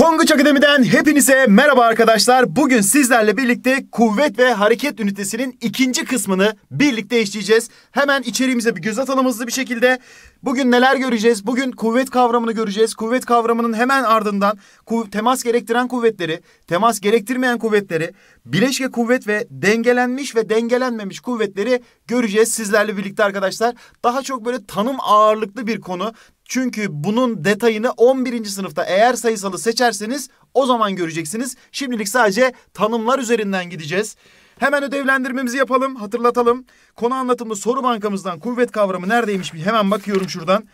Tonguç Akademi'den hepinize merhaba arkadaşlar. Bugün sizlerle birlikte kuvvet ve hareket ünitesinin ikinci kısmını birlikte işleyeceğiz. Hemen içeriğimize bir göz atalım hızlı bir şekilde. Bugün neler göreceğiz? Bugün kuvvet kavramını göreceğiz. Kuvvet kavramının hemen ardından temas gerektiren kuvvetleri, temas gerektirmeyen kuvvetleri, bileşke kuvvet ve dengelenmiş ve dengelenmemiş kuvvetleri göreceğiz sizlerle birlikte arkadaşlar. Daha çok böyle tanım ağırlıklı bir konu. Çünkü bunun detayını 11. sınıfta eğer sayısalı seçerseniz o zaman göreceksiniz. Şimdilik sadece tanımlar üzerinden gideceğiz. Hemen ödevlendirmemizi yapalım, hatırlatalım. Konu anlatımı soru bankamızdan kuvvet kavramı neredeymiş bir hemen bakıyorum şuradan.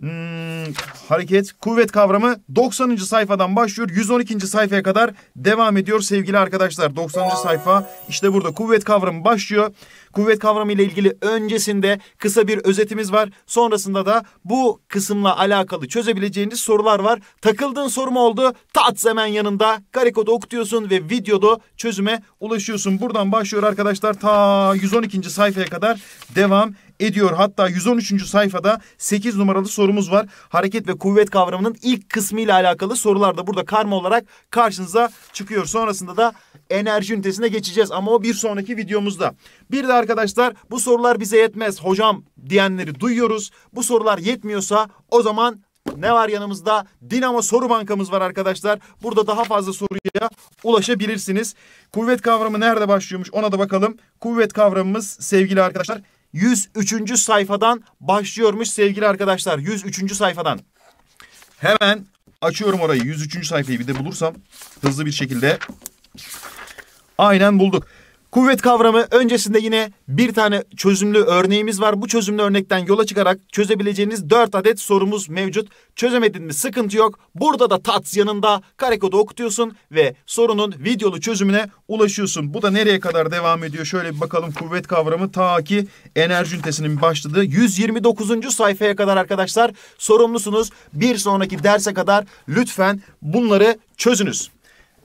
Hmm, hareket, kuvvet kavramı 90. sayfadan başlıyor. 112. sayfaya kadar devam ediyor sevgili arkadaşlar. 90. sayfa işte burada kuvvet kavramı başlıyor kuvvet kavramı ile ilgili öncesinde kısa bir özetimiz var. Sonrasında da bu kısımla alakalı çözebileceğiniz sorular var. Takıldığın soru mu oldu? Tat hemen yanında. Karikoda okutuyorsun ve videoda çözüme ulaşıyorsun. Buradan başlıyor arkadaşlar ta 112. sayfaya kadar devam ediyor. Hatta 113. sayfada 8 numaralı sorumuz var. Hareket ve kuvvet kavramının ilk kısmı ile alakalı sorular da burada karma olarak karşınıza çıkıyor. Sonrasında da enerji ünitesine geçeceğiz ama o bir sonraki videomuzda. Bir de arkadaşlar bu sorular bize yetmez hocam diyenleri duyuyoruz. Bu sorular yetmiyorsa o zaman ne var yanımızda? Dinamo soru bankamız var arkadaşlar. Burada daha fazla soruya ulaşabilirsiniz. Kuvvet kavramı nerede başlıyormuş ona da bakalım. Kuvvet kavramımız sevgili arkadaşlar 103. sayfadan başlıyormuş sevgili arkadaşlar. 103. sayfadan. Hemen açıyorum orayı 103. sayfayı bir de bulursam hızlı bir şekilde Aynen bulduk. Kuvvet kavramı öncesinde yine bir tane çözümlü örneğimiz var. Bu çözümlü örnekten yola çıkarak çözebileceğiniz 4 adet sorumuz mevcut. Çözemedin mi sıkıntı yok. Burada da tat yanında karekodu okutuyorsun ve sorunun videolu çözümüne ulaşıyorsun. Bu da nereye kadar devam ediyor? Şöyle bir bakalım kuvvet kavramı ta ki enerji ünitesinin başladığı 129. sayfaya kadar arkadaşlar sorumlusunuz. Bir sonraki derse kadar lütfen bunları çözünüz.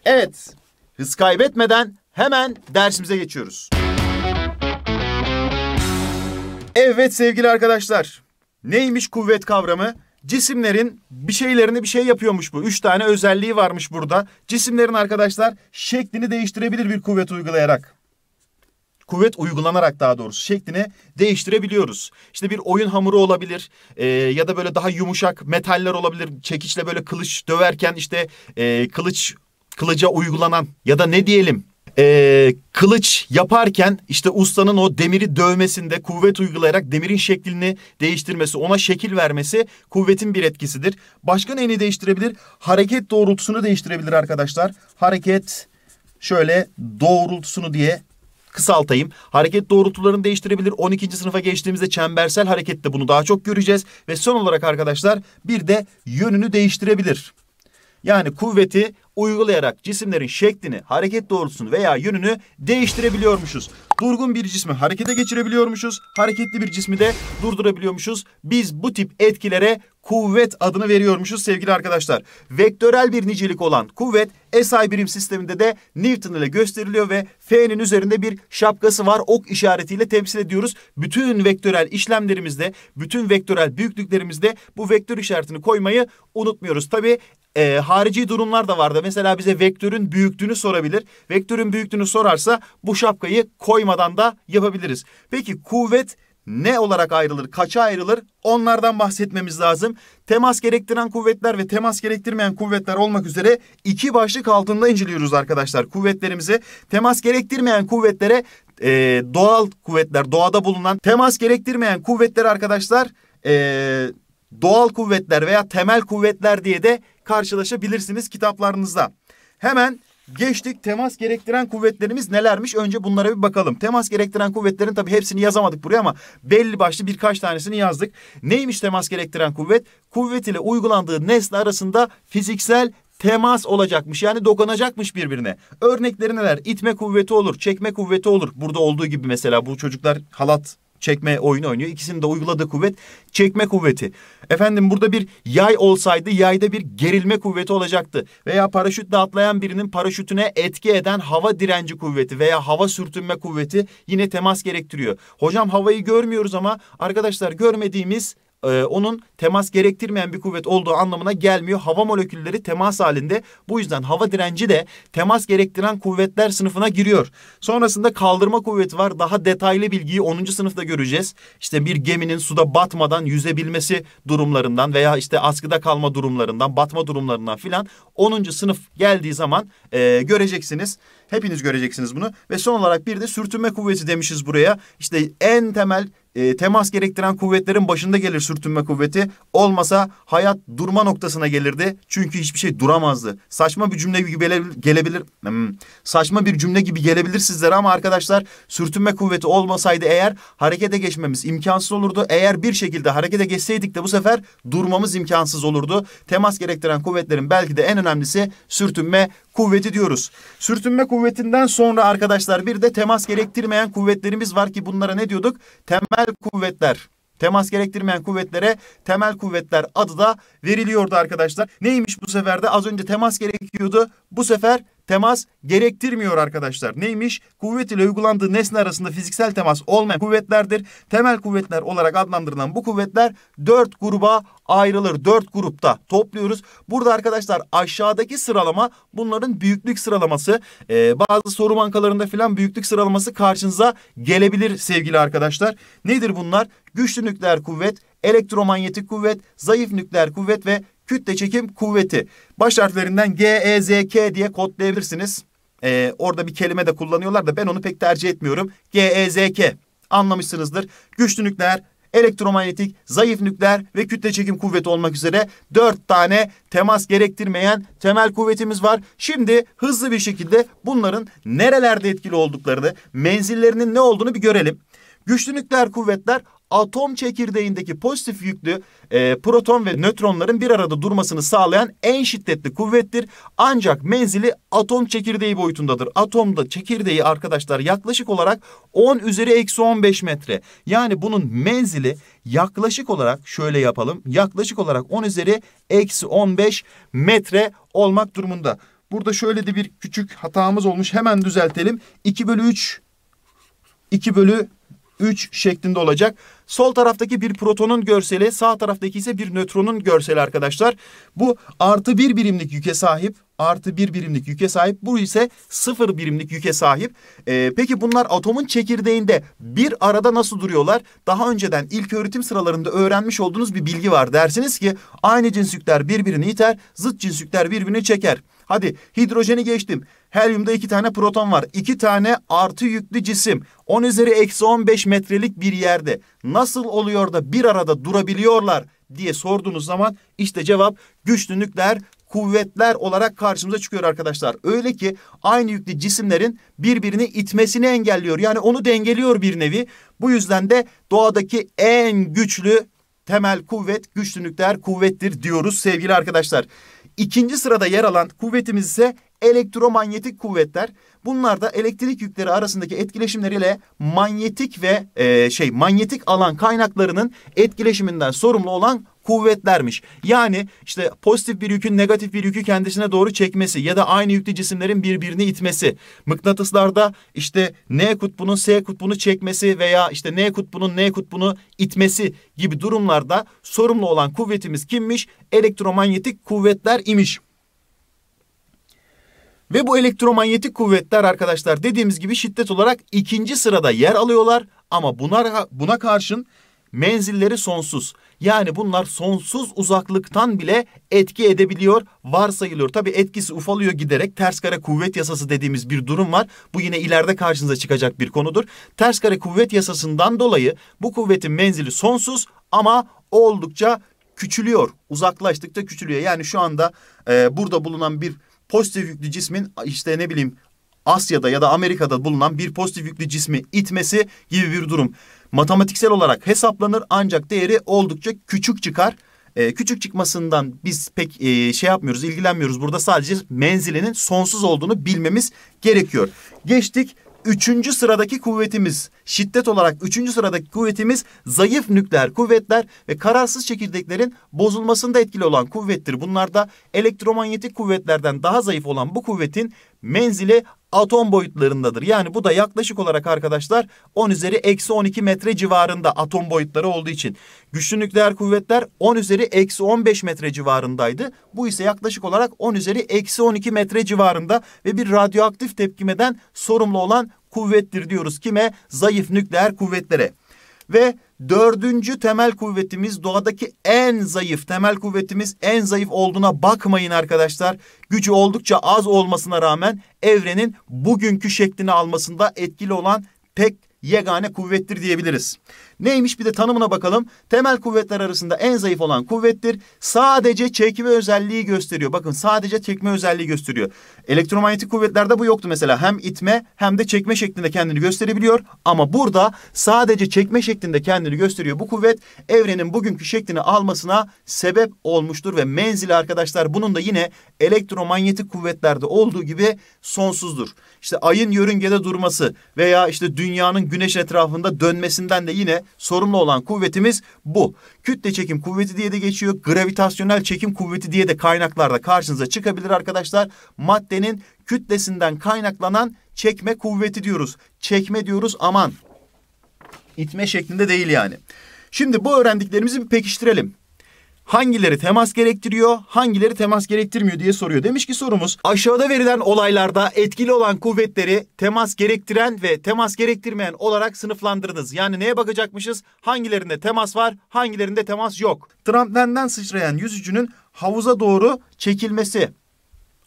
Evet hız kaybetmeden hemen dersimize geçiyoruz. Evet sevgili arkadaşlar. Neymiş kuvvet kavramı? Cisimlerin bir şeylerini bir şey yapıyormuş bu. Üç tane özelliği varmış burada. Cisimlerin arkadaşlar şeklini değiştirebilir bir kuvvet uygulayarak. Kuvvet uygulanarak daha doğrusu şeklini değiştirebiliyoruz. İşte bir oyun hamuru olabilir e, ya da böyle daha yumuşak metaller olabilir. Çekiçle böyle kılıç döverken işte e, kılıç kılıca uygulanan ya da ne diyelim e, kılıç yaparken işte ustanın o demiri dövmesinde kuvvet uygulayarak demirin şeklini değiştirmesi, ona şekil vermesi kuvvetin bir etkisidir. Başka neyini değiştirebilir? Hareket doğrultusunu değiştirebilir arkadaşlar. Hareket şöyle doğrultusunu diye kısaltayım. Hareket doğrultularını değiştirebilir. 12. sınıfa geçtiğimizde çembersel harekette bunu daha çok göreceğiz. Ve son olarak arkadaşlar bir de yönünü değiştirebilir. Yani kuvveti uygulayarak cisimlerin şeklini, hareket doğrultusunu veya yönünü değiştirebiliyormuşuz. Durgun bir cismi harekete geçirebiliyormuşuz. Hareketli bir cismi de durdurabiliyormuşuz. Biz bu tip etkilere kuvvet adını veriyormuşuz sevgili arkadaşlar. Vektörel bir nicelik olan kuvvet SI birim sisteminde de Newton ile gösteriliyor ve F'nin üzerinde bir şapkası var. Ok işaretiyle temsil ediyoruz. Bütün vektörel işlemlerimizde, bütün vektörel büyüklüklerimizde bu vektör işaretini koymayı unutmuyoruz. Tabi e, harici durumlar da vardı. Mesela bize vektörün büyüklüğünü sorabilir. Vektörün büyüklüğünü sorarsa bu şapkayı koymadan da yapabiliriz. Peki kuvvet ne olarak ayrılır, kaça ayrılır onlardan bahsetmemiz lazım. Temas gerektiren kuvvetler ve temas gerektirmeyen kuvvetler olmak üzere iki başlık altında inceliyoruz arkadaşlar kuvvetlerimizi. Temas gerektirmeyen kuvvetlere e, doğal kuvvetler, doğada bulunan temas gerektirmeyen kuvvetler arkadaşlar e, doğal kuvvetler veya temel kuvvetler diye de karşılaşabilirsiniz kitaplarınızda. Hemen geçtik temas gerektiren kuvvetlerimiz nelermiş? Önce bunlara bir bakalım. Temas gerektiren kuvvetlerin tabi hepsini yazamadık buraya ama belli başlı birkaç tanesini yazdık. Neymiş temas gerektiren kuvvet? Kuvvet ile uygulandığı nesne arasında fiziksel temas olacakmış. Yani dokunacakmış birbirine. Örnekleri neler? İtme kuvveti olur, çekme kuvveti olur. Burada olduğu gibi mesela bu çocuklar halat çekme oyunu oynuyor. İkisinin de uyguladığı kuvvet çekme kuvveti. Efendim burada bir yay olsaydı yayda bir gerilme kuvveti olacaktı. Veya paraşütle atlayan birinin paraşütüne etki eden hava direnci kuvveti veya hava sürtünme kuvveti yine temas gerektiriyor. Hocam havayı görmüyoruz ama arkadaşlar görmediğimiz e, onun temas gerektirmeyen bir kuvvet olduğu anlamına gelmiyor. Hava molekülleri temas halinde. Bu yüzden hava direnci de temas gerektiren kuvvetler sınıfına giriyor. Sonrasında kaldırma kuvveti var. Daha detaylı bilgiyi 10. sınıfta göreceğiz. İşte bir geminin suda batmadan yüzebilmesi durumlarından veya işte askıda kalma durumlarından, batma durumlarından filan 10. sınıf geldiği zaman e, göreceksiniz. Hepiniz göreceksiniz bunu. Ve son olarak bir de sürtünme kuvveti demişiz buraya. İşte en temel e, temas gerektiren kuvvetlerin başında gelir sürtünme kuvveti. Olmasa hayat durma noktasına gelirdi. Çünkü hiçbir şey duramazdı. Saçma bir cümle gibi gelebilir. Hmm, saçma bir cümle gibi gelebilir sizlere ama arkadaşlar sürtünme kuvveti olmasaydı eğer harekete geçmemiz imkansız olurdu. Eğer bir şekilde harekete geçseydik de bu sefer durmamız imkansız olurdu. Temas gerektiren kuvvetlerin belki de en önemlisi sürtünme kuvveti diyoruz. Sürtünme kuvvetinden sonra arkadaşlar bir de temas gerektirmeyen kuvvetlerimiz var ki bunlara ne diyorduk? Temel temel kuvvetler temas gerektirmeyen kuvvetlere temel kuvvetler adı da veriliyordu arkadaşlar. Neymiş bu sefer de az önce temas gerekiyordu. Bu sefer temas gerektirmiyor arkadaşlar. Neymiş? Kuvvet ile uygulandığı nesne arasında fiziksel temas olmayan kuvvetlerdir. Temel kuvvetler olarak adlandırılan bu kuvvetler dört gruba ayrılır. Dört grupta topluyoruz. Burada arkadaşlar aşağıdaki sıralama bunların büyüklük sıralaması. Ee, bazı soru bankalarında filan büyüklük sıralaması karşınıza gelebilir sevgili arkadaşlar. Nedir bunlar? Güçlü nükleer kuvvet, elektromanyetik kuvvet, zayıf nükleer kuvvet ve kütle çekim kuvveti. Baş harflerinden G, E, Z, K diye kodlayabilirsiniz. Ee, orada bir kelime de kullanıyorlar da ben onu pek tercih etmiyorum. G, E, Z, K anlamışsınızdır. Güçlü nükleer, elektromanyetik, zayıf nükleer ve kütle çekim kuvveti olmak üzere dört tane temas gerektirmeyen temel kuvvetimiz var. Şimdi hızlı bir şekilde bunların nerelerde etkili olduklarını, menzillerinin ne olduğunu bir görelim. Güçlü nükleer kuvvetler atom çekirdeğindeki pozitif yüklü e, proton ve nötronların bir arada durmasını sağlayan en şiddetli kuvvettir. Ancak menzili atom çekirdeği boyutundadır. Atomda çekirdeği arkadaşlar yaklaşık olarak 10 üzeri eksi 15 metre. Yani bunun menzili yaklaşık olarak şöyle yapalım. Yaklaşık olarak 10 üzeri eksi 15 metre olmak durumunda. Burada şöyle de bir küçük hatamız olmuş. Hemen düzeltelim. 2 bölü 3 2 bölü 3 şeklinde olacak. Sol taraftaki bir protonun görseli, sağ taraftaki ise bir nötronun görseli arkadaşlar. Bu artı bir birimlik yüke sahip artı bir birimlik yüke sahip. Bu ise sıfır birimlik yüke sahip. E, peki bunlar atomun çekirdeğinde bir arada nasıl duruyorlar? Daha önceden ilk öğretim sıralarında öğrenmiş olduğunuz bir bilgi var. Dersiniz ki aynı cins birbirini iter, zıt cins birbirini çeker. Hadi hidrojeni geçtim. Helyumda iki tane proton var. iki tane artı yüklü cisim. 10 üzeri eksi 15 metrelik bir yerde. Nasıl oluyor da bir arada durabiliyorlar diye sorduğunuz zaman işte cevap güçlü nükleer kuvvetler olarak karşımıza çıkıyor arkadaşlar. Öyle ki aynı yüklü cisimlerin birbirini itmesini engelliyor. Yani onu dengeliyor bir nevi. Bu yüzden de doğadaki en güçlü temel kuvvet güçlü nükleer kuvvettir diyoruz sevgili arkadaşlar. İkinci sırada yer alan kuvvetimiz ise elektromanyetik kuvvetler. Bunlar da elektrik yükleri arasındaki etkileşimleriyle manyetik ve e, şey manyetik alan kaynaklarının etkileşiminden sorumlu olan kuvvetlermiş. Yani işte pozitif bir yükün negatif bir yükü kendisine doğru çekmesi ya da aynı yüklü cisimlerin birbirini itmesi. Mıknatıslarda işte N kutbunun S kutbunu çekmesi veya işte N kutbunun N kutbunu itmesi gibi durumlarda sorumlu olan kuvvetimiz kimmiş? Elektromanyetik kuvvetler imiş. Ve bu elektromanyetik kuvvetler arkadaşlar dediğimiz gibi şiddet olarak ikinci sırada yer alıyorlar ama buna, buna karşın menzilleri sonsuz. Yani bunlar sonsuz uzaklıktan bile etki edebiliyor, varsayılıyor. Tabi etkisi ufalıyor giderek. Ters kare kuvvet yasası dediğimiz bir durum var. Bu yine ileride karşınıza çıkacak bir konudur. Ters kare kuvvet yasasından dolayı bu kuvvetin menzili sonsuz ama oldukça küçülüyor. Uzaklaştıkça küçülüyor. Yani şu anda e, burada bulunan bir pozitif yüklü cismin işte ne bileyim Asya'da ya da Amerika'da bulunan bir pozitif yüklü cismi itmesi gibi bir durum. Matematiksel olarak hesaplanır ancak değeri oldukça küçük çıkar. Ee, küçük çıkmasından biz pek e, şey yapmıyoruz, ilgilenmiyoruz. Burada sadece menzilenin sonsuz olduğunu bilmemiz gerekiyor. Geçtik üçüncü sıradaki kuvvetimiz şiddet olarak üçüncü sıradaki kuvvetimiz zayıf nükleer kuvvetler ve kararsız çekirdeklerin bozulmasında etkili olan kuvvettir. Bunlar da elektromanyetik kuvvetlerden daha zayıf olan bu kuvvetin menzili atom boyutlarındadır. Yani bu da yaklaşık olarak arkadaşlar 10 üzeri eksi 12 metre civarında atom boyutları olduğu için. Güçlü nükleer kuvvetler 10 üzeri eksi 15 metre civarındaydı. Bu ise yaklaşık olarak 10 üzeri eksi 12 metre civarında ve bir radyoaktif tepkimeden sorumlu olan kuvvettir diyoruz. Kime? Zayıf nükleer kuvvetlere. Ve dördüncü temel kuvvetimiz doğadaki en zayıf temel kuvvetimiz en zayıf olduğuna bakmayın arkadaşlar. Gücü oldukça az olmasına rağmen evrenin bugünkü şeklini almasında etkili olan tek yegane kuvvettir diyebiliriz. Neymiş bir de tanımına bakalım. Temel kuvvetler arasında en zayıf olan kuvvettir. Sadece çekme özelliği gösteriyor. Bakın sadece çekme özelliği gösteriyor. Elektromanyetik kuvvetlerde bu yoktu mesela. Hem itme hem de çekme şeklinde kendini gösterebiliyor. Ama burada sadece çekme şeklinde kendini gösteriyor. Bu kuvvet evrenin bugünkü şeklini almasına sebep olmuştur. Ve menzili arkadaşlar bunun da yine elektromanyetik kuvvetlerde olduğu gibi sonsuzdur. İşte ayın yörüngede durması veya işte dünyanın güneş etrafında dönmesinden de yine sorumlu olan kuvvetimiz bu. Kütle çekim kuvveti diye de geçiyor. Gravitasyonel çekim kuvveti diye de kaynaklarda karşınıza çıkabilir arkadaşlar. Maddenin kütlesinden kaynaklanan çekme kuvveti diyoruz. Çekme diyoruz aman. İtme şeklinde değil yani. Şimdi bu öğrendiklerimizi bir pekiştirelim hangileri temas gerektiriyor, hangileri temas gerektirmiyor diye soruyor. Demiş ki sorumuz aşağıda verilen olaylarda etkili olan kuvvetleri temas gerektiren ve temas gerektirmeyen olarak sınıflandırınız. Yani neye bakacakmışız? Hangilerinde temas var, hangilerinde temas yok. Trampenden sıçrayan yüzücünün havuza doğru çekilmesi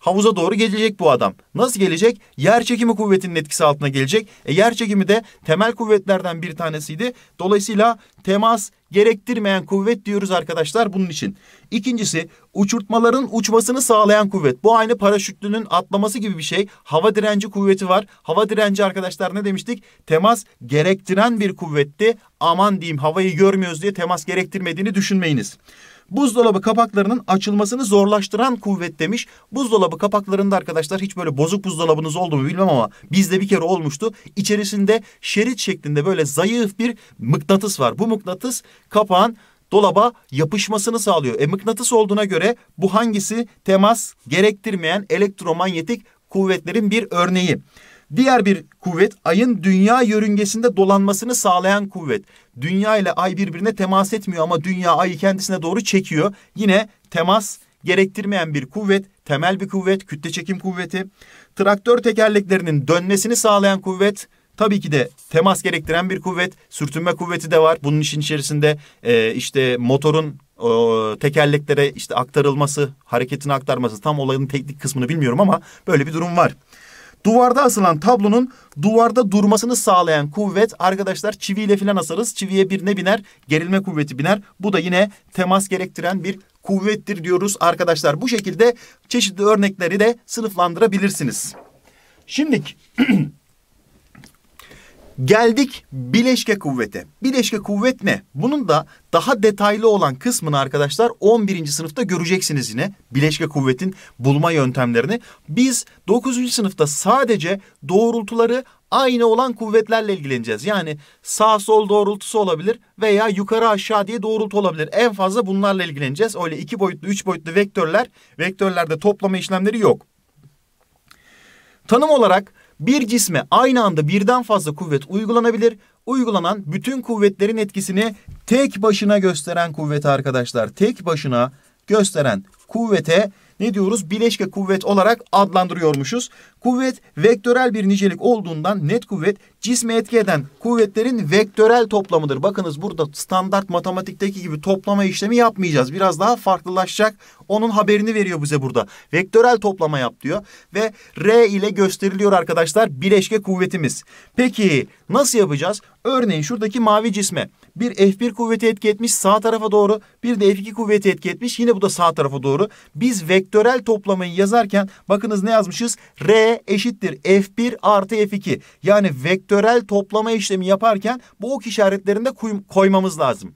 havuza doğru gelecek bu adam. Nasıl gelecek? Yer çekimi kuvvetinin etkisi altına gelecek. E yer çekimi de temel kuvvetlerden bir tanesiydi. Dolayısıyla temas gerektirmeyen kuvvet diyoruz arkadaşlar bunun için. İkincisi uçurtmaların uçmasını sağlayan kuvvet. Bu aynı paraşütlünün atlaması gibi bir şey. Hava direnci kuvveti var. Hava direnci arkadaşlar ne demiştik? Temas gerektiren bir kuvvetti. Aman diyeyim havayı görmüyoruz diye temas gerektirmediğini düşünmeyiniz. Buzdolabı kapaklarının açılmasını zorlaştıran kuvvet demiş. Buzdolabı kapaklarında arkadaşlar hiç böyle bozuk buzdolabınız oldu mu bilmem ama bizde bir kere olmuştu. İçerisinde şerit şeklinde böyle zayıf bir mıknatıs var. Bu mıknatıs kapağın dolaba yapışmasını sağlıyor. E mıknatıs olduğuna göre bu hangisi temas gerektirmeyen elektromanyetik kuvvetlerin bir örneği. Diğer bir kuvvet ayın dünya yörüngesinde dolanmasını sağlayan kuvvet. Dünya ile ay birbirine temas etmiyor ama dünya ayı kendisine doğru çekiyor. Yine temas gerektirmeyen bir kuvvet, temel bir kuvvet, kütle çekim kuvveti. Traktör tekerleklerinin dönmesini sağlayan kuvvet Tabii ki de temas gerektiren bir kuvvet, sürtünme kuvveti de var. Bunun işin içerisinde e, işte motorun e, tekerleklere işte aktarılması, hareketini aktarması tam olayın teknik kısmını bilmiyorum ama böyle bir durum var. Duvarda asılan tablonun duvarda durmasını sağlayan kuvvet arkadaşlar çiviyle filan asarız. Çiviye bir ne biner? Gerilme kuvveti biner. Bu da yine temas gerektiren bir kuvvettir diyoruz arkadaşlar. Bu şekilde çeşitli örnekleri de sınıflandırabilirsiniz. Şimdi Geldik bileşke kuvvete. Bileşke kuvvet ne? Bunun da daha detaylı olan kısmını arkadaşlar 11. sınıfta göreceksiniz yine. Bileşke kuvvetin bulma yöntemlerini. Biz 9. sınıfta sadece doğrultuları aynı olan kuvvetlerle ilgileneceğiz. Yani sağ sol doğrultusu olabilir veya yukarı aşağı diye doğrultu olabilir. En fazla bunlarla ilgileneceğiz. Öyle iki boyutlu, üç boyutlu vektörler, vektörlerde toplama işlemleri yok. Tanım olarak bir cisme aynı anda birden fazla kuvvet uygulanabilir. Uygulanan bütün kuvvetlerin etkisini tek başına gösteren kuvvete arkadaşlar tek başına gösteren kuvvete ne diyoruz? Bileşke kuvvet olarak adlandırıyormuşuz. Kuvvet vektörel bir nicelik olduğundan net kuvvet cisme etki eden kuvvetlerin vektörel toplamıdır. Bakınız burada standart matematikteki gibi toplama işlemi yapmayacağız. Biraz daha farklılaşacak. Onun haberini veriyor bize burada. Vektörel toplama yap diyor ve R ile gösteriliyor arkadaşlar bileşke kuvvetimiz. Peki nasıl yapacağız? Örneğin şuradaki mavi cisme bir F1 kuvveti etki etmiş sağ tarafa doğru bir de F2 kuvveti etki etmiş yine bu da sağ tarafa doğru. Biz vektörel toplamayı yazarken bakınız ne yazmışız? R eşittir F1 artı F2 yani vektörel toplama işlemi yaparken bu ok işaretlerinde koymamız lazım.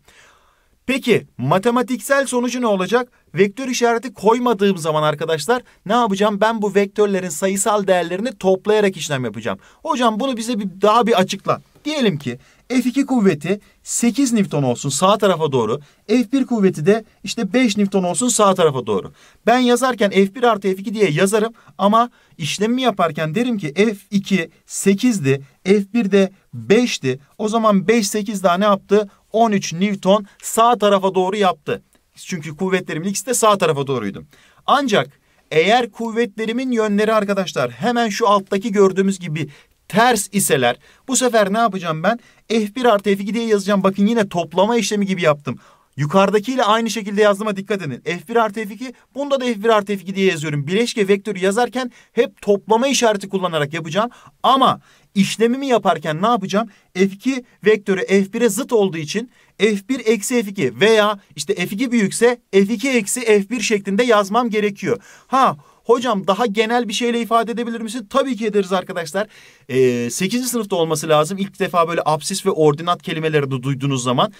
Peki matematiksel sonucu ne olacak? Vektör işareti koymadığım zaman arkadaşlar ne yapacağım? Ben bu vektörlerin sayısal değerlerini toplayarak işlem yapacağım. Hocam bunu bize bir, daha bir açıkla. Diyelim ki F2 kuvveti 8 Newton olsun sağ tarafa doğru. F1 kuvveti de işte 5 Newton olsun sağ tarafa doğru. Ben yazarken F1 artı F2 diye yazarım ama işlemi yaparken derim ki F2 8'di, F1 de 5'ti. O zaman 5 8 daha ne yaptı? 13 Newton sağ tarafa doğru yaptı. Çünkü kuvvetlerimin ikisi de sağ tarafa doğruydu. Ancak eğer kuvvetlerimin yönleri arkadaşlar hemen şu alttaki gördüğümüz gibi ters iseler bu sefer ne yapacağım ben? F1 artı F2 diye yazacağım. Bakın yine toplama işlemi gibi yaptım. Yukarıdakiyle aynı şekilde yazdığıma dikkat edin. F1 artı F2 bunda da F1 artı F2 diye yazıyorum. Bileşke vektörü yazarken hep toplama işareti kullanarak yapacağım. Ama işlemimi yaparken ne yapacağım? F2 vektörü F1'e zıt olduğu için F1 eksi F2 veya işte F2 büyükse F2 eksi F1 şeklinde yazmam gerekiyor. Ha Hocam daha genel bir şeyle ifade edebilir misin? Tabii ki ederiz arkadaşlar. Ee, 8. sınıfta olması lazım. İlk defa böyle absis ve ordinat kelimelerini de duyduğunuz zaman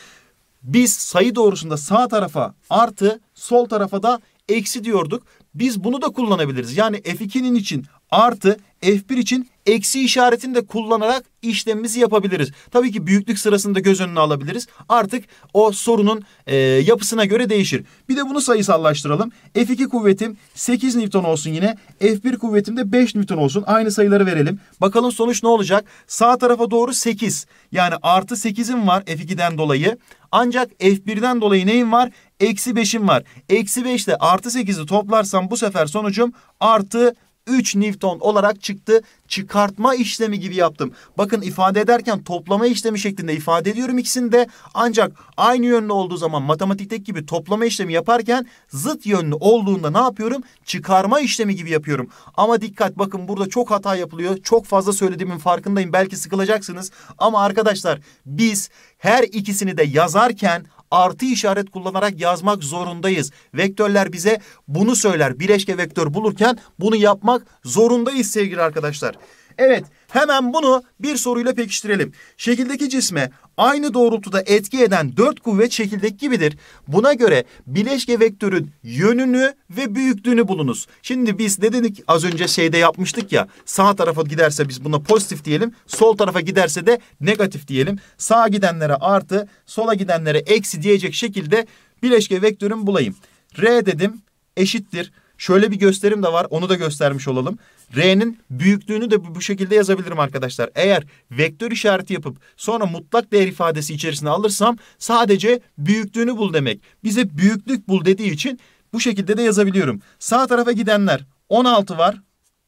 biz sayı doğrusunda sağ tarafa artı sol tarafa da eksi diyorduk. Biz bunu da kullanabiliriz. Yani F2'nin için artı F1 için eksi işaretini de kullanarak işlemimizi yapabiliriz. Tabii ki büyüklük sırasında göz önüne alabiliriz. Artık o sorunun e, yapısına göre değişir. Bir de bunu sayısallaştıralım. F2 kuvvetim 8 Newton olsun yine. F1 kuvvetim de 5 Newton olsun. Aynı sayıları verelim. Bakalım sonuç ne olacak? Sağ tarafa doğru 8. Yani artı 8'im var F2'den dolayı. Ancak F1'den dolayı neyim var? Eksi 5'im var. Eksi 5 ile artı 8'i toplarsam bu sefer sonucum artı 3 Newton olarak çıktı. Çıkartma işlemi gibi yaptım. Bakın ifade ederken toplama işlemi şeklinde ifade ediyorum ikisini de. Ancak aynı yönlü olduğu zaman matematikteki gibi toplama işlemi yaparken zıt yönlü olduğunda ne yapıyorum? Çıkarma işlemi gibi yapıyorum. Ama dikkat bakın burada çok hata yapılıyor. Çok fazla söylediğimin farkındayım. Belki sıkılacaksınız. Ama arkadaşlar biz her ikisini de yazarken artı işaret kullanarak yazmak zorundayız. Vektörler bize bunu söyler. Bileşke vektör bulurken bunu yapmak zorundayız sevgili arkadaşlar. Evet hemen bunu bir soruyla pekiştirelim. Şekildeki cisme aynı doğrultuda etki eden dört kuvvet şekildeki gibidir. Buna göre bileşke vektörün yönünü ve büyüklüğünü bulunuz. Şimdi biz ne dedik az önce şeyde yapmıştık ya sağ tarafa giderse biz buna pozitif diyelim. Sol tarafa giderse de negatif diyelim. Sağa gidenlere artı sola gidenlere eksi diyecek şekilde bileşke vektörüm bulayım. R dedim eşittir Şöyle bir gösterim de var onu da göstermiş olalım. R'nin büyüklüğünü de bu şekilde yazabilirim arkadaşlar. Eğer vektör işareti yapıp sonra mutlak değer ifadesi içerisine alırsam sadece büyüklüğünü bul demek. Bize büyüklük bul dediği için bu şekilde de yazabiliyorum. Sağ tarafa gidenler 16 var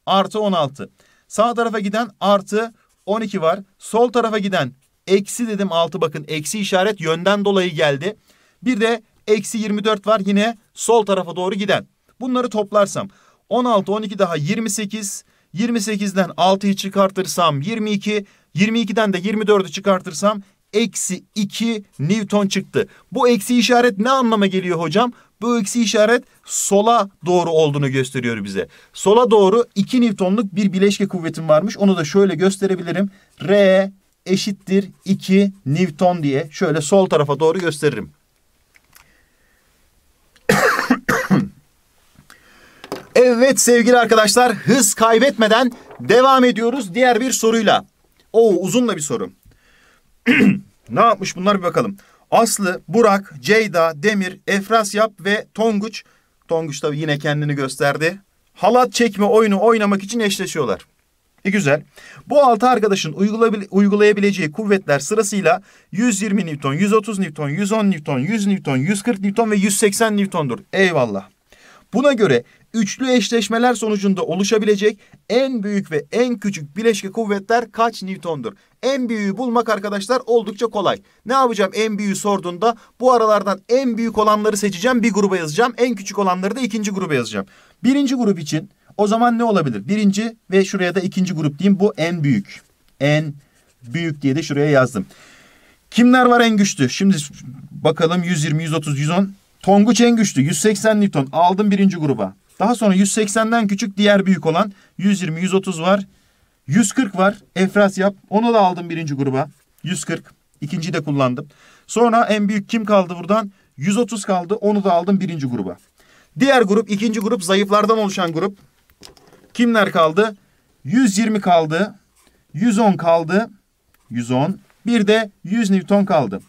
artı 16. Sağ tarafa giden artı 12 var. Sol tarafa giden eksi dedim 6 bakın eksi işaret yönden dolayı geldi. Bir de eksi 24 var yine sol tarafa doğru giden. Bunları toplarsam 16, 12 daha 28, 28'den 6'yı çıkartırsam 22, 22'den de 24'ü çıkartırsam eksi 2 Newton çıktı. Bu eksi işaret ne anlama geliyor hocam? Bu eksi işaret sola doğru olduğunu gösteriyor bize. Sola doğru 2 Newton'luk bir bileşke kuvvetim varmış. Onu da şöyle gösterebilirim. R eşittir 2 Newton diye şöyle sol tarafa doğru gösteririm. Evet sevgili arkadaşlar hız kaybetmeden devam ediyoruz diğer bir soruyla. Oo uzun da bir soru. ne yapmış bunlar bir bakalım. Aslı, Burak, Ceyda, Demir, Efrasyap ve Tonguç. Tonguç tabii yine kendini gösterdi. Halat çekme oyunu oynamak için eşleşiyorlar. E güzel. Bu altı arkadaşın uygulayabileceği kuvvetler sırasıyla 120 Newton, 130 Newton, 110 Newton, 100 Newton, 140 Newton ve 180 Newton'dur. Eyvallah. Buna göre üçlü eşleşmeler sonucunda oluşabilecek en büyük ve en küçük bileşke kuvvetler kaç Newton'dur? En büyüğü bulmak arkadaşlar oldukça kolay. Ne yapacağım en büyüğü sorduğunda bu aralardan en büyük olanları seçeceğim bir gruba yazacağım. En küçük olanları da ikinci gruba yazacağım. Birinci grup için o zaman ne olabilir? Birinci ve şuraya da ikinci grup diyeyim bu en büyük. En büyük diye de şuraya yazdım. Kimler var en güçlü? Şimdi bakalım 120, 130, 110. Tonguç en güçlü. 180 Newton. Aldım birinci gruba. Daha sonra 180'den küçük diğer büyük olan 120, 130 var. 140 var. Efras yap. Onu da aldım birinci gruba. 140. İkinci de kullandım. Sonra en büyük kim kaldı buradan? 130 kaldı. Onu da aldım birinci gruba. Diğer grup, ikinci grup zayıflardan oluşan grup. Kimler kaldı? 120 kaldı. 110 kaldı. 110. Bir de 100 Newton kaldı.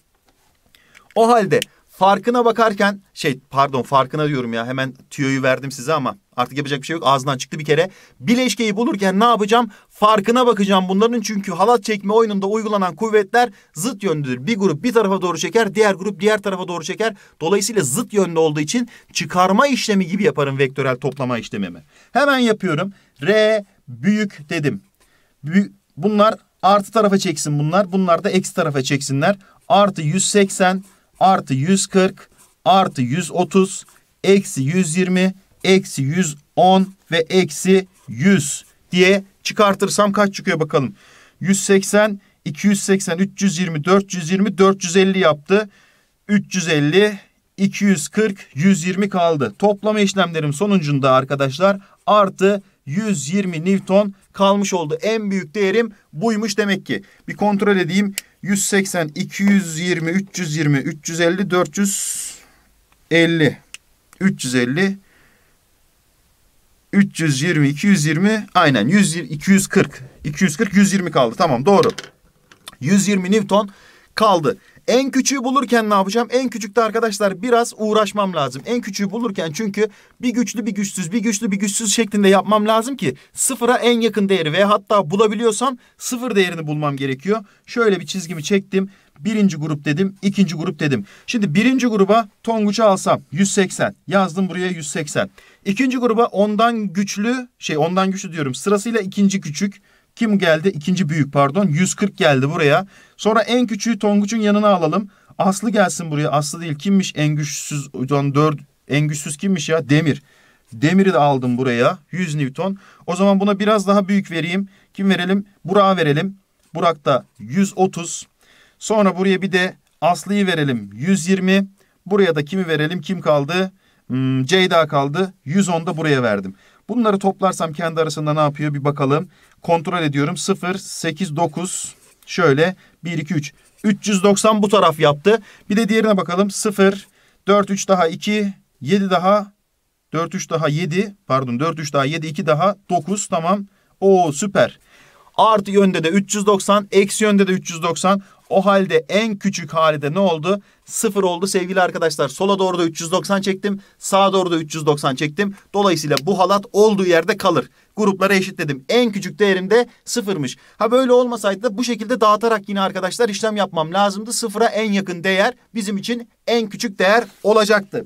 O halde Farkına bakarken şey pardon farkına diyorum ya hemen tüyoyu verdim size ama artık yapacak bir şey yok ağzından çıktı bir kere. Bileşkeyi bulurken ne yapacağım? Farkına bakacağım bunların çünkü halat çekme oyununda uygulanan kuvvetler zıt yönlüdür. Bir grup bir tarafa doğru çeker diğer grup diğer tarafa doğru çeker. Dolayısıyla zıt yönlü olduğu için çıkarma işlemi gibi yaparım vektörel toplama işlemimi. Hemen yapıyorum. R büyük dedim. bunlar artı tarafa çeksin bunlar. Bunlar da eksi tarafa çeksinler. Artı 180 artı 140 artı 130 eksi 120 eksi 110 ve eksi 100 diye çıkartırsam kaç çıkıyor bakalım. 180, 280, 320, 420, 450 yaptı. 350, 240, 120 kaldı. Toplama işlemlerim sonucunda arkadaşlar artı 120 Newton kalmış oldu. En büyük değerim buymuş demek ki. Bir kontrol edeyim. 180, 220, 320, 350, 450, 350, 320, 220 aynen 100, 240, 240, 120 kaldı. Tamam doğru. 120 Newton kaldı. En küçüğü bulurken ne yapacağım? En küçükte arkadaşlar biraz uğraşmam lazım. En küçüğü bulurken çünkü bir güçlü bir güçsüz bir güçlü bir güçsüz şeklinde yapmam lazım ki sıfıra en yakın değeri ve hatta bulabiliyorsam sıfır değerini bulmam gerekiyor. Şöyle bir çizgimi çektim. Birinci grup dedim, ikinci grup dedim. Şimdi birinci gruba Tonguç'u alsam 180. Yazdım buraya 180. İkinci gruba ondan güçlü şey ondan güçlü diyorum. Sırasıyla ikinci küçük kim geldi? İkinci büyük pardon. 140 geldi buraya. Sonra en küçüğü Tonguç'un yanına alalım. Aslı gelsin buraya. Aslı değil. Kimmiş en güçsüz? Dört, en güçsüz kimmiş ya? Demir. Demiri de aldım buraya. 100 Newton. O zaman buna biraz daha büyük vereyim. Kim verelim? Burak'a verelim. Burak da 130. Sonra buraya bir de Aslı'yı verelim 120. Buraya da kimi verelim? Kim kaldı? Hmm, Ceyda kaldı. 110 da buraya verdim. Bunları toplarsam kendi arasında ne yapıyor bir bakalım. Kontrol ediyorum. 0, 8, 9 şöyle 1, 2, 3. 390 bu taraf yaptı. Bir de diğerine bakalım. 0, 4, 3 daha 2, 7 daha 4, 3 daha 7 pardon 4, 3 daha 7, 2 daha 9 tamam. Oo süper. Artı yönde de 390, eksi yönde de 390. O halde en küçük halde ne oldu? Sıfır oldu sevgili arkadaşlar. Sola doğru da 390 çektim. Sağa doğru da 390 çektim. Dolayısıyla bu halat olduğu yerde kalır. Grupları eşitledim. En küçük değerim de sıfırmış. Ha böyle olmasaydı da bu şekilde dağıtarak yine arkadaşlar işlem yapmam lazımdı. Sıfıra en yakın değer bizim için en küçük değer olacaktı.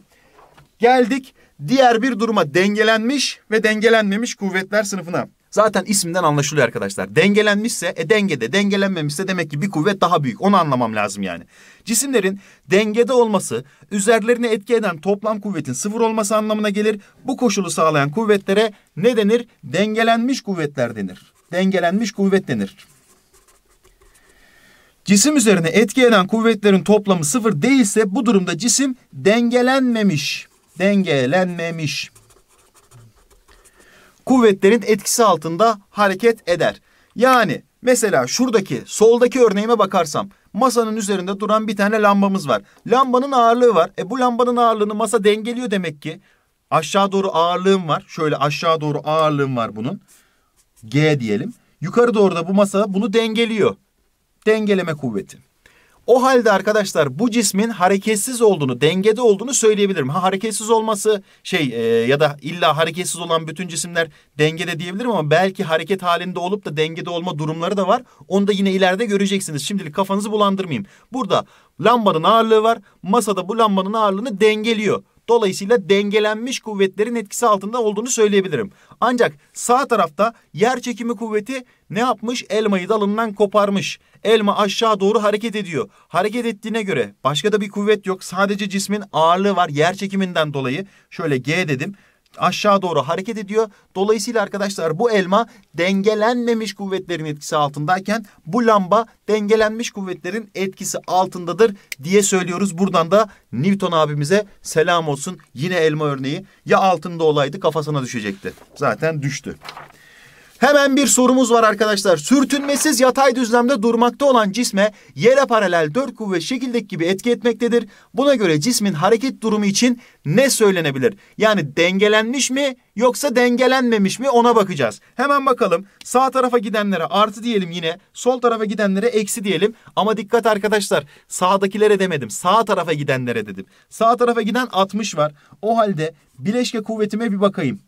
Geldik diğer bir duruma dengelenmiş ve dengelenmemiş kuvvetler sınıfına. Zaten isimden anlaşılıyor arkadaşlar. Dengelenmişse e dengede, dengelenmemişse demek ki bir kuvvet daha büyük. Onu anlamam lazım yani. Cisimlerin dengede olması, üzerlerine etki eden toplam kuvvetin sıfır olması anlamına gelir. Bu koşulu sağlayan kuvvetlere ne denir? Dengelenmiş kuvvetler denir. Dengelenmiş kuvvet denir. Cisim üzerine etki eden kuvvetlerin toplamı sıfır değilse bu durumda cisim dengelenmemiş. Dengelenmemiş kuvvetlerin etkisi altında hareket eder. Yani mesela şuradaki soldaki örneğime bakarsam masanın üzerinde duran bir tane lambamız var. Lambanın ağırlığı var. E bu lambanın ağırlığını masa dengeliyor demek ki. Aşağı doğru ağırlığım var. Şöyle aşağı doğru ağırlığım var bunun. G diyelim. Yukarı doğru da bu masa bunu dengeliyor. Dengeleme kuvveti. O halde arkadaşlar bu cismin hareketsiz olduğunu, dengede olduğunu söyleyebilirim. Ha hareketsiz olması şey e, ya da illa hareketsiz olan bütün cisimler dengede diyebilirim ama belki hareket halinde olup da dengede olma durumları da var. Onu da yine ileride göreceksiniz. Şimdilik kafanızı bulandırmayayım. Burada lambanın ağırlığı var. Masada bu lambanın ağırlığını dengeliyor. Dolayısıyla dengelenmiş kuvvetlerin etkisi altında olduğunu söyleyebilirim. Ancak sağ tarafta yer çekimi kuvveti ne yapmış? Elmayı dalından koparmış. Elma aşağı doğru hareket ediyor. Hareket ettiğine göre başka da bir kuvvet yok. Sadece cismin ağırlığı var yer çekiminden dolayı. Şöyle G dedim aşağı doğru hareket ediyor. Dolayısıyla arkadaşlar bu elma dengelenmemiş kuvvetlerin etkisi altındayken bu lamba dengelenmiş kuvvetlerin etkisi altındadır diye söylüyoruz. Buradan da Newton abimize selam olsun. Yine elma örneği ya altında olaydı kafasına düşecekti. Zaten düştü. Hemen bir sorumuz var arkadaşlar. Sürtünmesiz yatay düzlemde durmakta olan cisme yere paralel dört kuvvet şekildeki gibi etki etmektedir. Buna göre cismin hareket durumu için ne söylenebilir? Yani dengelenmiş mi yoksa dengelenmemiş mi ona bakacağız. Hemen bakalım sağ tarafa gidenlere artı diyelim yine sol tarafa gidenlere eksi diyelim. Ama dikkat arkadaşlar sağdakilere demedim sağ tarafa gidenlere dedim. Sağ tarafa giden 60 var. O halde bileşke kuvvetime bir bakayım.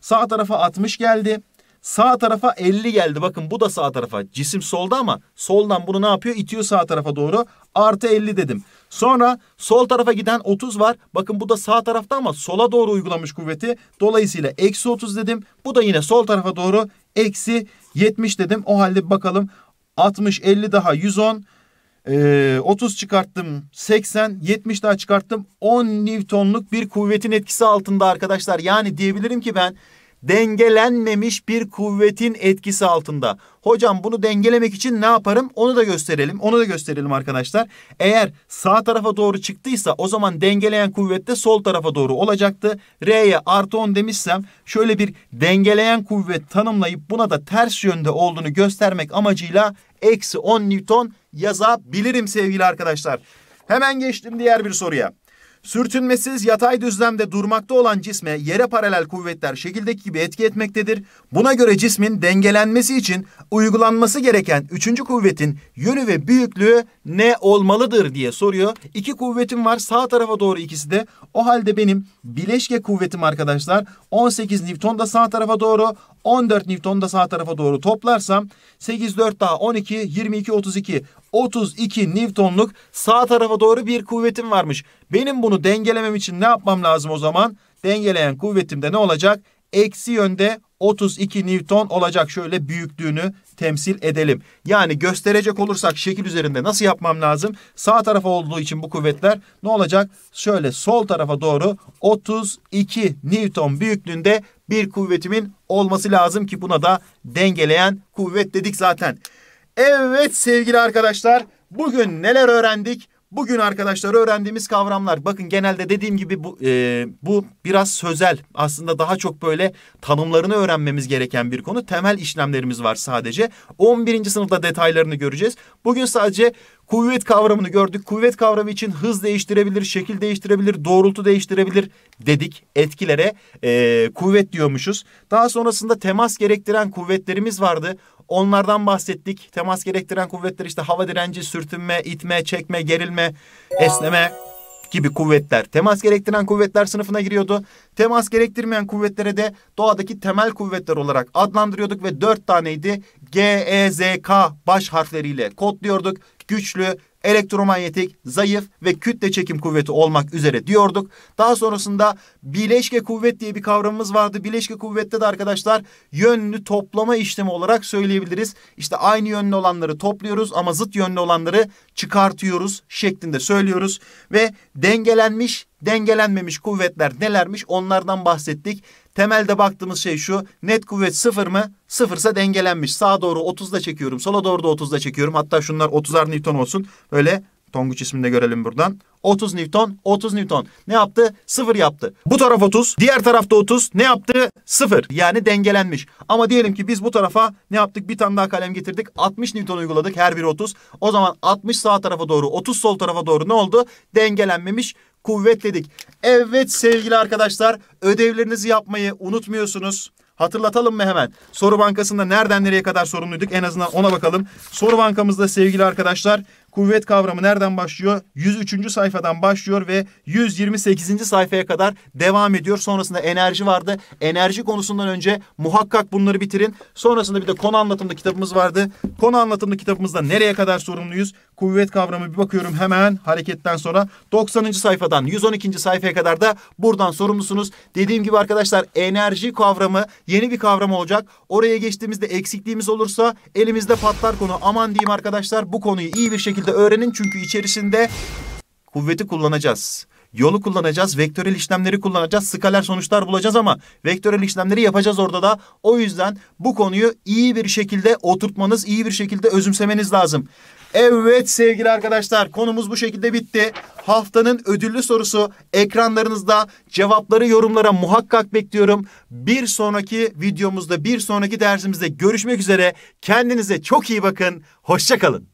Sağ tarafa 60 geldi. Sağ tarafa 50 geldi. Bakın bu da sağ tarafa. Cisim solda ama soldan bunu ne yapıyor? İtiyor sağ tarafa doğru. Artı 50 dedim. Sonra sol tarafa giden 30 var. Bakın bu da sağ tarafta ama sola doğru uygulamış kuvveti. Dolayısıyla eksi 30 dedim. Bu da yine sol tarafa doğru eksi 70 dedim. O halde bakalım 60, 50 daha 110. 30 ee, çıkarttım 80 70 daha çıkarttım 10 Newton'luk bir kuvvetin etkisi altında arkadaşlar yani diyebilirim ki ben dengelenmemiş bir kuvvetin etkisi altında. Hocam bunu dengelemek için ne yaparım? Onu da gösterelim. Onu da gösterelim arkadaşlar. Eğer sağ tarafa doğru çıktıysa o zaman dengeleyen kuvvet de sol tarafa doğru olacaktı. R'ye artı 10 demişsem şöyle bir dengeleyen kuvvet tanımlayıp buna da ters yönde olduğunu göstermek amacıyla eksi 10 Newton yazabilirim sevgili arkadaşlar. Hemen geçtim diğer bir soruya. Sürtünmesiz yatay düzlemde durmakta olan cisme yere paralel kuvvetler şekildeki gibi etki etmektedir. Buna göre cismin dengelenmesi için uygulanması gereken üçüncü kuvvetin yönü ve büyüklüğü ne olmalıdır diye soruyor. İki kuvvetim var sağ tarafa doğru ikisi de. O halde benim bileşke kuvvetim arkadaşlar 18 Newton da sağ tarafa doğru 14 Newton da sağ tarafa doğru toplarsam 8 4 daha 12 22 32 32 Newton'luk sağ tarafa doğru bir kuvvetim varmış. Benim bunu dengelemem için ne yapmam lazım o zaman? Dengeleyen kuvvetimde ne olacak? Eksi yönde 32 Newton olacak. Şöyle büyüklüğünü temsil edelim. Yani gösterecek olursak şekil üzerinde nasıl yapmam lazım? Sağ tarafa olduğu için bu kuvvetler ne olacak? Şöyle sol tarafa doğru 32 Newton büyüklüğünde bir kuvvetimin olması lazım ki buna da dengeleyen kuvvet dedik zaten. Evet sevgili arkadaşlar bugün neler öğrendik? Bugün arkadaşlar öğrendiğimiz kavramlar bakın genelde dediğim gibi bu, e, bu biraz sözel aslında daha çok böyle tanımlarını öğrenmemiz gereken bir konu. Temel işlemlerimiz var sadece 11. sınıfta detaylarını göreceğiz. Bugün sadece kuvvet kavramını gördük. Kuvvet kavramı için hız değiştirebilir, şekil değiştirebilir, doğrultu değiştirebilir dedik. Etkilere e, kuvvet diyormuşuz. Daha sonrasında temas gerektiren kuvvetlerimiz vardı. Onlardan bahsettik. Temas gerektiren kuvvetler işte hava direnci, sürtünme, itme, çekme, gerilme, esneme gibi kuvvetler temas gerektiren kuvvetler sınıfına giriyordu. Temas gerektirmeyen kuvvetlere de doğadaki temel kuvvetler olarak adlandırıyorduk ve dört taneydi. G, E, Z, K baş harfleriyle kodluyorduk. Güçlü, elektromanyetik, zayıf ve kütle çekim kuvveti olmak üzere diyorduk. Daha sonrasında bileşke kuvvet diye bir kavramımız vardı. Bileşke kuvvette de arkadaşlar yönlü toplama işlemi olarak söyleyebiliriz. İşte aynı yönlü olanları topluyoruz ama zıt yönlü olanları çıkartıyoruz şeklinde söylüyoruz. Ve dengelenmiş, dengelenmemiş kuvvetler nelermiş onlardan bahsettik. Temelde baktığımız şey şu. Net kuvvet sıfır mı? Sıfırsa dengelenmiş. Sağa doğru 30'da çekiyorum. Sola doğru da 30'da çekiyorum. Hatta şunlar 30'ar Newton olsun. Böyle Tonguç isminde görelim buradan. 30 Newton, 30 Newton. Ne yaptı? Sıfır yaptı. Bu taraf 30, diğer tarafta 30. Ne yaptı? Sıfır. Yani dengelenmiş. Ama diyelim ki biz bu tarafa ne yaptık? Bir tane daha kalem getirdik. 60 Newton uyguladık. Her biri 30. O zaman 60 sağ tarafa doğru, 30 sol tarafa doğru ne oldu? Dengelenmemiş kuvvetledik. Evet sevgili arkadaşlar ödevlerinizi yapmayı unutmuyorsunuz. Hatırlatalım mı hemen? Soru bankasında nereden nereye kadar sorumluyduk? En azından ona bakalım. Soru bankamızda sevgili arkadaşlar kuvvet kavramı nereden başlıyor? 103. sayfadan başlıyor ve 128. sayfaya kadar devam ediyor. Sonrasında enerji vardı. Enerji konusundan önce muhakkak bunları bitirin. Sonrasında bir de konu anlatımlı kitabımız vardı. Konu anlatımlı kitabımızda nereye kadar sorumluyuz? kuvvet kavramı bir bakıyorum hemen hareketten sonra 90. sayfadan 112. sayfaya kadar da buradan sorumlusunuz. Dediğim gibi arkadaşlar enerji kavramı yeni bir kavram olacak. Oraya geçtiğimizde eksikliğimiz olursa elimizde patlar konu. Aman diyeyim arkadaşlar bu konuyu iyi bir şekilde öğrenin çünkü içerisinde kuvveti kullanacağız yolu kullanacağız, vektörel işlemleri kullanacağız, skaler sonuçlar bulacağız ama vektörel işlemleri yapacağız orada da. O yüzden bu konuyu iyi bir şekilde oturtmanız, iyi bir şekilde özümsemeniz lazım. Evet sevgili arkadaşlar konumuz bu şekilde bitti. Haftanın ödüllü sorusu ekranlarınızda cevapları yorumlara muhakkak bekliyorum. Bir sonraki videomuzda bir sonraki dersimizde görüşmek üzere. Kendinize çok iyi bakın. Hoşçakalın.